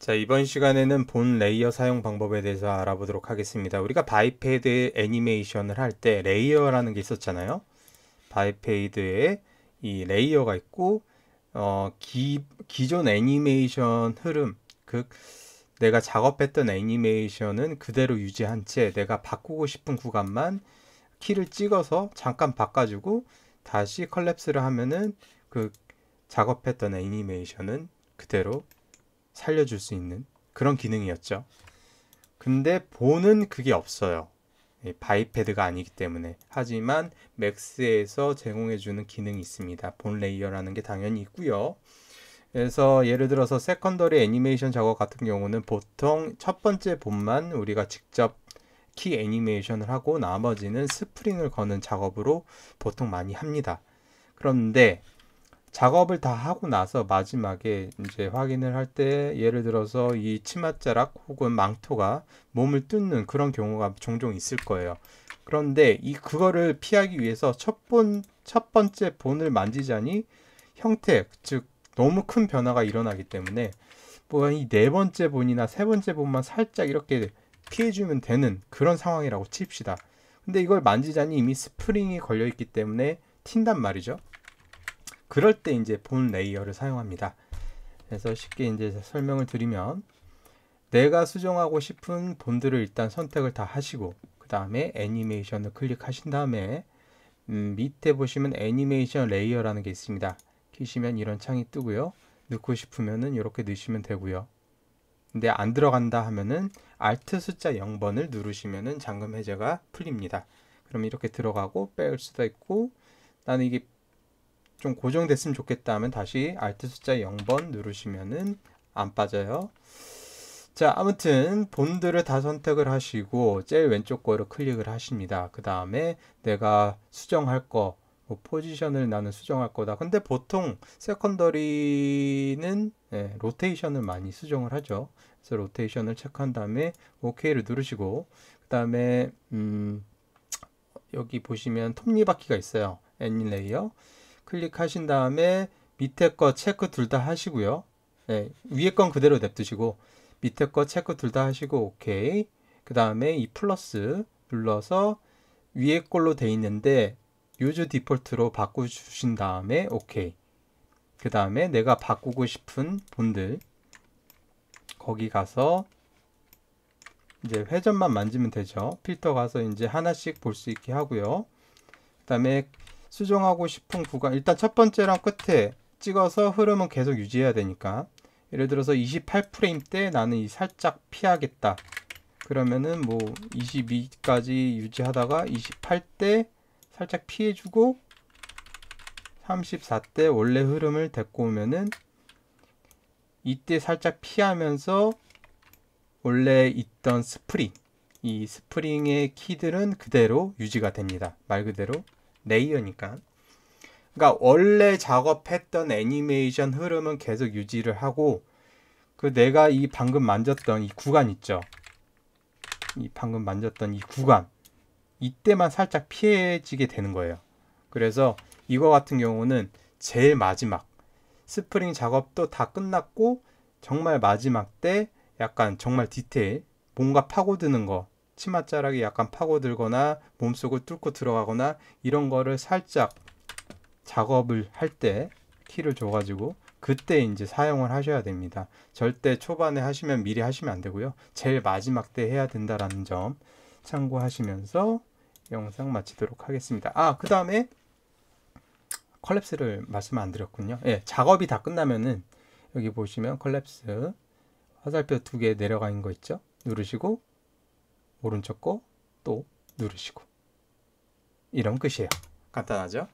자, 이번 시간에는 본 레이어 사용 방법에 대해서 알아보도록 하겠습니다. 우리가 바이패드 애니메이션을 할 때 레이어라는 게 있었잖아요. 바이패드에 이 레이어가 있고 어, 기, 기존 애니메이션 흐름, 그 내가 작업했던 애니메이션은 그대로 유지한 채 내가 바꾸고 싶은 구간만 키를 찍어서 잠깐 바꿔주고 다시 컬랩스를 하면은 그 작업했던 애니메이션은 그대로 살려줄 수 있는 그런 기능이었죠. 근데 보는 그게 없어요. 예, 바이패드가 아니기 때문에 하지만 맥스에서 제공해주는 기능이 있습니다. 본 레이어라는 게 당연히 있고요. 그래서 예를 들어서 세컨더리 애니메이션 작업 같은 경우는 보통 첫 번째 본만 우리가 직접 키 애니메이션을 하고 나머지는 스프링을 거는 작업으로 보통 많이 합니다. 그런데 작업을 다 하고 나서 마지막에 이제 확인을 할 때 예를 들어서 이 치맛자락 혹은 망토가 몸을 뜯는 그런 경우가 종종 있을 거예요. 그런데 이 그거를 피하기 위해서 첫, 번 첫 번째 본을 만지자니 형태, 즉 너무 큰 변화가 일어나기 때문에 뭐 이 네 번째 본이나 세 번째 본만 살짝 이렇게 피해주면 되는 그런 상황이라고 칩시다. 근데 이걸 만지자니 이미 스프링이 걸려있기 때문에 튄단 말이죠. 그럴 때 이제 본 레이어를 사용합니다. 그래서 쉽게 이제 설명을 드리면 내가 수정하고 싶은 본드를 일단 선택을 다 하시고 그 다음에 애니메이션을 클릭하신 다음에 음, 밑에 보시면 애니메이션 레이어라는 게 있습니다. 키시면 이런 창이 뜨고요. 넣고 싶으면은 이렇게 넣으시면 되고요. 근데 안 들어간다 하면은 Alt 숫자 0번을 누르시면은 잠금 해제가 풀립니다. 그럼 이렇게 들어가고 뺄 수도 있고 나는 이게 좀 고정됐으면 좋겠다 하면 다시 Alt 숫자 0번 누르시면은 안 빠져요. 자, 아무튼 본드를 다 선택을 하시고 제일 왼쪽 거를 클릭을 하십니다. 그 다음에 내가 수정할 거, 뭐 포지션을 나는 수정할 거다. 근데 보통 세컨더리는 네, 로테이션을 많이 수정을 하죠. 그래서 로테이션을 체크한 다음에 OK를 누르시고 그 다음에 음, 여기 보시면 톱니바퀴가 있어요. 애니 레이어. 클릭하신 다음에 밑에 거 체크 둘 다 하시고요. 네, 위에 건 그대로 냅두시고 밑에 거 체크 둘 다 하시고 오케이. 그 다음에 이 플러스 눌러서 위에 걸로 돼 있는데 유즈 디폴트로 바꿔주신 다음에 오케이. 그 다음에 내가 바꾸고 싶은 본들 거기 가서 이제 회전만 만지면 되죠. 필터 가서 이제 하나씩 볼 수 있게 하고요. 그 다음에 수정하고 싶은 구간 일단 첫 번째랑 끝에 찍어서 흐름은 계속 유지해야 되니까 예를 들어서 28프레임 때 나는 이 살짝 피하겠다 그러면은 뭐 22까지 유지하다가 28 때 살짝 피해주고 34 때 원래 흐름을 데리고 오면은 이때 살짝 피하면서 원래 있던 스프링 이 스프링의 키들은 그대로 유지가 됩니다 말 그대로 레이어니까. 그러니까 원래 작업했던 애니메이션 흐름은 계속 유지를 하고 그 내가 이 방금 만졌던 이 구간 있죠. 이 방금 만졌던 이 구간 이때만 살짝 피해지게 되는 거예요. 그래서 이거 같은 경우는 제일 마지막 스프링 작업도 다 끝났고 정말 마지막 때 약간 정말 디테일 뭔가 파고드는 거 치맛자락이 약간 파고들거나 몸속을 뚫고 들어가거나 이런 거를 살짝 작업을 할 때 키를 줘가지고 그때 이제 사용을 하셔야 됩니다. 절대 초반에 하시면 미리 하시면 안 되고요. 제일 마지막 때 해야 된다라는 점 참고하시면서 영상 마치도록 하겠습니다. 아, 그 다음에 컬랩스를 말씀 안 드렸군요. 예, 작업이 다 끝나면은 여기 보시면 컬랩스 화살표 두 개 내려가 있는 거 있죠? 누르시고 오른쪽 거 또 누르시고 이런 끝이에요. 간단하죠?